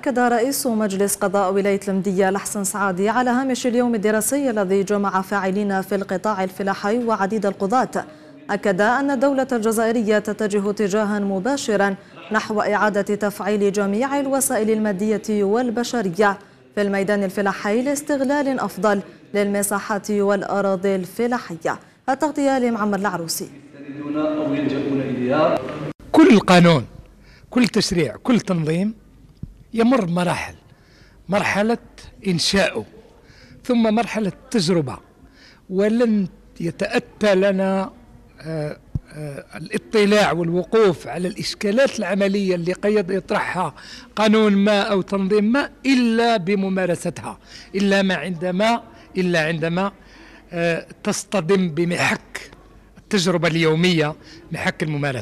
أكد رئيس مجلس قضاء ولاية المدية لحسن سعادي على هامش اليوم الدراسي الذي جمع فاعلين في القطاع الفلاحي وعديد القضاة أكد أن الدولة الجزائرية تتجه اتجاها مباشرا نحو إعادة تفعيل جميع الوسائل المادية والبشرية في الميدان الفلاحي لاستغلال أفضل للمساحات والأراضي الفلاحية التغطية لمعمر العروسي كل قانون كل تشريع كل تنظيم يمر مراحل مرحلة إنشائه ثم مرحلة تجربة ولن يتأتى لنا آه، آه، الاطلاع والوقوف على الإشكالات العملية اللي قيد يطرحها قانون ما أو تنظيم ما إلا بممارستها إلا ما عندما إلا عندما آه، تصطدم بمحك التجربة اليومية محك الممارسة